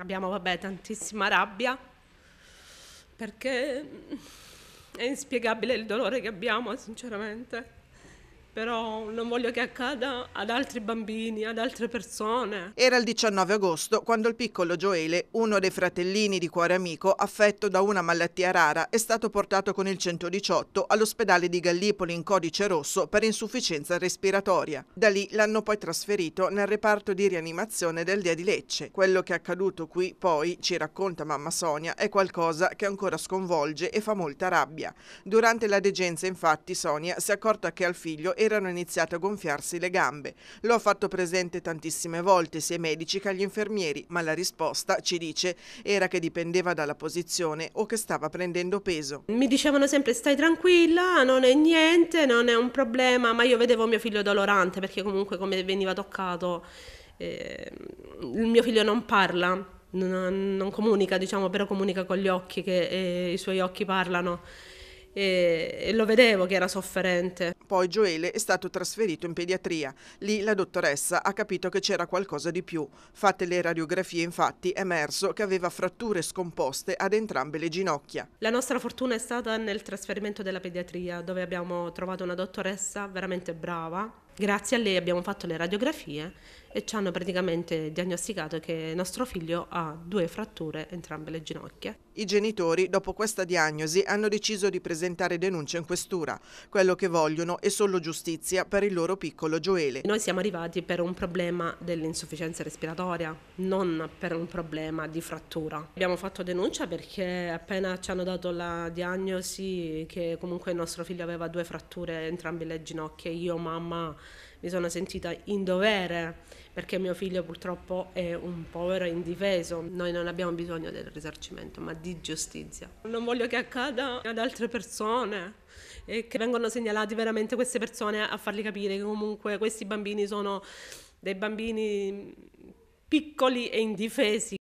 abbiamo vabbè, tantissima rabbia perché è inspiegabile il dolore che abbiamo, sinceramente però non voglio che accada ad altri bambini, ad altre persone. Era il 19 agosto quando il piccolo Gioele, uno dei fratellini di cuore amico, affetto da una malattia rara, è stato portato con il 118 all'ospedale di Gallipoli in codice rosso per insufficienza respiratoria. Da lì l'hanno poi trasferito nel reparto di rianimazione del DIA di Lecce. Quello che è accaduto qui poi, ci racconta mamma Sonia, è qualcosa che ancora sconvolge e fa molta rabbia. Durante la degenza infatti Sonia si è accorta che al figlio erano iniziate a gonfiarsi le gambe. Lo ha fatto presente tantissime volte sia ai medici che agli infermieri, ma la risposta, ci dice, era che dipendeva dalla posizione o che stava prendendo peso. Mi dicevano sempre stai tranquilla, non è niente, non è un problema, ma io vedevo mio figlio dolorante perché comunque come veniva toccato eh, il mio figlio non parla. Non, non, comunica, diciamo, però comunica con gli occhi, che eh, i suoi occhi parlano e, e lo vedevo che era sofferente. Poi Gioele è stato trasferito in pediatria. Lì la dottoressa ha capito che c'era qualcosa di più. Fatte le radiografie infatti è emerso che aveva fratture scomposte ad entrambe le ginocchia. La nostra fortuna è stata nel trasferimento della pediatria dove abbiamo trovato una dottoressa veramente brava Grazie a lei abbiamo fatto le radiografie e ci hanno praticamente diagnosticato che nostro figlio ha due fratture entrambe le ginocchia. I genitori, dopo questa diagnosi, hanno deciso di presentare denuncia in questura. Quello che vogliono è solo giustizia per il loro piccolo Gioele. Noi siamo arrivati per un problema dell'insufficienza respiratoria, non per un problema di frattura. Abbiamo fatto denuncia perché appena ci hanno dato la diagnosi che comunque nostro figlio aveva due fratture entrambe le ginocchia, io mamma mi sono sentita in dovere perché mio figlio purtroppo è un povero indifeso. Noi non abbiamo bisogno del risarcimento, ma di giustizia. Non voglio che accada ad altre persone e che vengano segnalate veramente queste persone a fargli capire che comunque questi bambini sono dei bambini piccoli e indifesi.